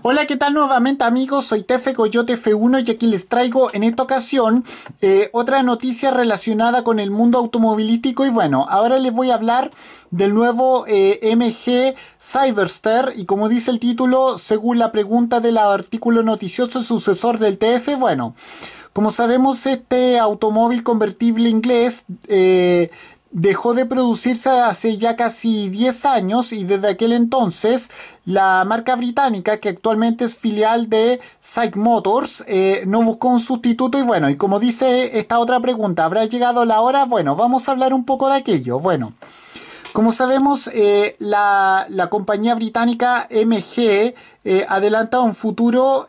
Hola, ¿qué tal nuevamente amigos? Soy Tefe Coyote F1 y aquí les traigo en esta ocasión eh, otra noticia relacionada con el mundo automovilístico y bueno, ahora les voy a hablar del nuevo eh, MG Cyberster y como dice el título, según la pregunta del artículo noticioso sucesor del TF, bueno, como sabemos este automóvil convertible inglés eh, dejó de producirse hace ya casi 10 años y desde aquel entonces la marca británica que actualmente es filial de Psych Motors eh, no buscó un sustituto y bueno, y como dice esta otra pregunta, ¿habrá llegado la hora? Bueno, vamos a hablar un poco de aquello. Bueno, como sabemos, eh, la, compañía británica MG eh, adelanta un futuro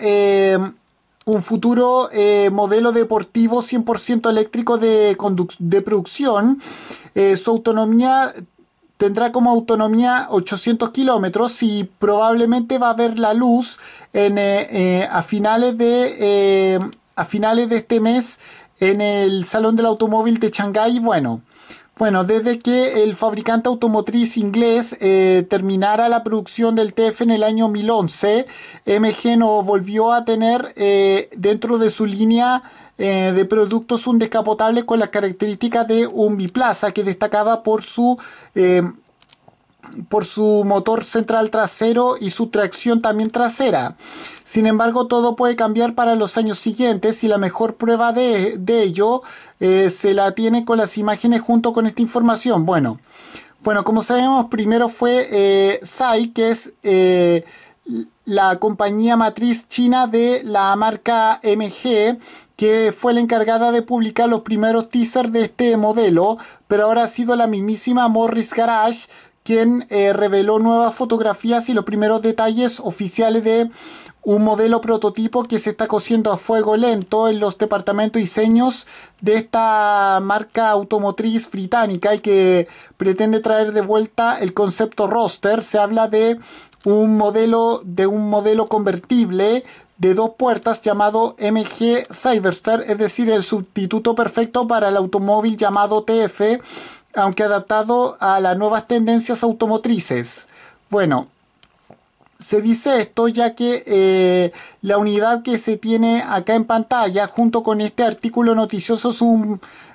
un futuro eh, modelo deportivo 100% eléctrico de, de producción. Eh, su autonomía tendrá como autonomía 800 kilómetros y probablemente va a ver la luz eh, a, finales de, a finales de este mes en el Salón del Automóvil de Shanghái. Bueno, bueno, desde que el fabricante automotriz inglés eh, terminara la producción del TF en el año 2011, MG no volvió a tener eh, dentro de su línea eh, de productos un descapotable con las características de un biplaza que destacaba por su por su motor central trasero y su tracción también trasera. Sin embargo, todo puede cambiar para los años siguientes y la mejor prueba de, ello eh, se la tiene con las imágenes junto con esta información. Bueno, bueno como sabemos, primero fue eh, SAI, que es eh, la compañía matriz china de la marca MG, que fue la encargada de publicar los primeros teasers de este modelo, pero ahora ha sido la mismísima Morris Garage quien eh, reveló nuevas fotografías y los primeros detalles oficiales de un modelo prototipo que se está cosiendo a fuego lento en los departamentos y diseños de esta marca automotriz británica y que pretende traer de vuelta el concepto roster. Se habla de un modelo de un modelo convertible de dos puertas llamado MG Cyberster, es decir, el sustituto perfecto para el automóvil llamado TF aunque adaptado a las nuevas tendencias automotrices. Bueno, se dice esto ya que eh, la unidad que se tiene acá en pantalla junto con este artículo noticioso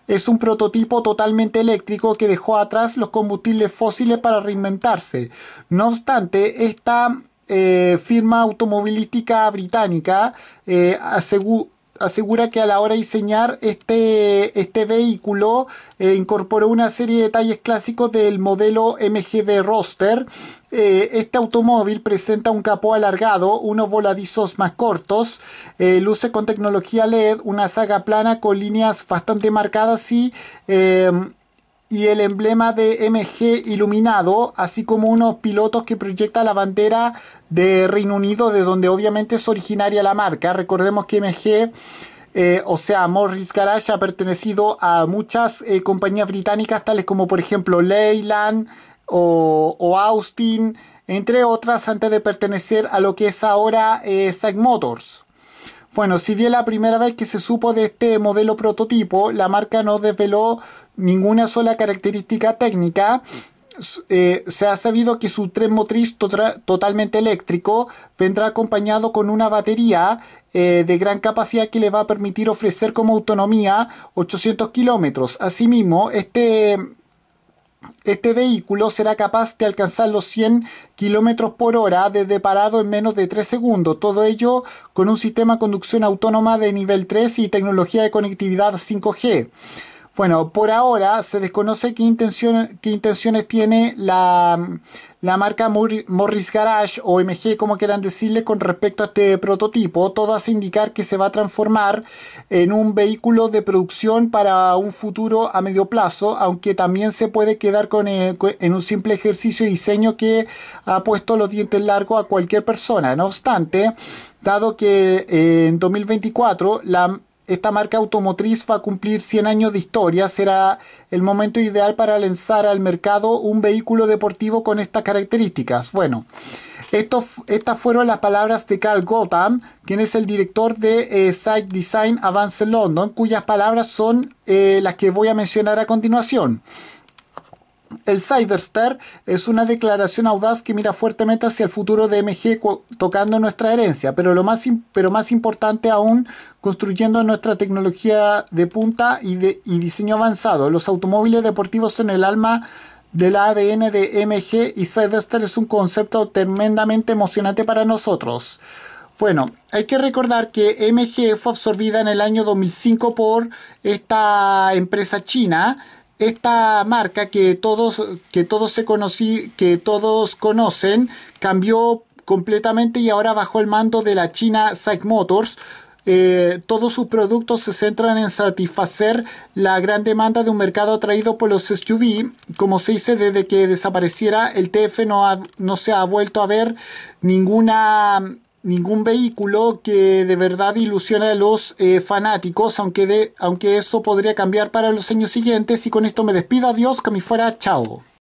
es un, prototipo totalmente eléctrico que dejó atrás los combustibles fósiles para reinventarse. No obstante, esta eh, firma automovilística británica eh, asegura que a la hora de diseñar este, este vehículo eh, incorporó una serie de detalles clásicos del modelo MGB Roster. Eh, este automóvil presenta un capó alargado, unos voladizos más cortos, eh, luce con tecnología LED, una saga plana con líneas bastante marcadas y y el emblema de MG iluminado, así como unos pilotos que proyecta la bandera de Reino Unido, de donde obviamente es originaria la marca. Recordemos que MG, eh, o sea, Morris Garage ha pertenecido a muchas eh, compañías británicas, tales como por ejemplo Leyland o, Austin, entre otras, antes de pertenecer a lo que es ahora eh, Motors. Bueno, si bien la primera vez que se supo de este modelo prototipo, la marca no desveló ninguna sola característica técnica. Eh, se ha sabido que su tren motriz totalmente eléctrico vendrá acompañado con una batería eh, de gran capacidad que le va a permitir ofrecer como autonomía 800 kilómetros. Asimismo, este, este vehículo será capaz de alcanzar los 100 kilómetros por hora desde parado en menos de 3 segundos. Todo ello con un sistema de conducción autónoma de nivel 3 y tecnología de conectividad 5G. Bueno, por ahora se desconoce qué, intención, intenciones tiene la, marca Morris Garage o MG, como quieran decirle, con respecto a este prototipo. Todo hace indicar que se va a transformar en un vehículo de producción para un futuro a medio plazo, aunque también se puede quedar con, eh, en un simple ejercicio de diseño que ha puesto los dientes largos a cualquier persona. No obstante, dado que eh, en 2024 la esta marca automotriz va a cumplir 100 años de historia, será el momento ideal para lanzar al mercado un vehículo deportivo con estas características. Bueno, estas fueron las palabras de Carl Gotham, quien es el director de eh, Site Design Advanced London, cuyas palabras son eh, las que voy a mencionar a continuación. El Cyberstar es una declaración audaz que mira fuertemente hacia el futuro de MG tocando nuestra herencia, pero, lo más, pero más importante aún, construyendo nuestra tecnología de punta y, diseño avanzado. Los automóviles deportivos son el alma del ADN de MG y Cyberstar es un concepto tremendamente emocionante para nosotros. Bueno, hay que recordar que MG fue absorbida en el año 2005 por esta empresa china esta marca que todos, que todos, se conocí, que todos conocen cambió completamente y ahora bajo el mando de la China SAIC Motors. Eh, todos sus productos se centran en satisfacer la gran demanda de un mercado atraído por los SUV. Como se dice, desde que desapareciera el TF no, no se ha vuelto a ver ninguna ningún vehículo que de verdad ilusiona a los eh, fanáticos, aunque, de, aunque eso podría cambiar para los años siguientes. Y con esto me despido, adiós, que me fuera, chao.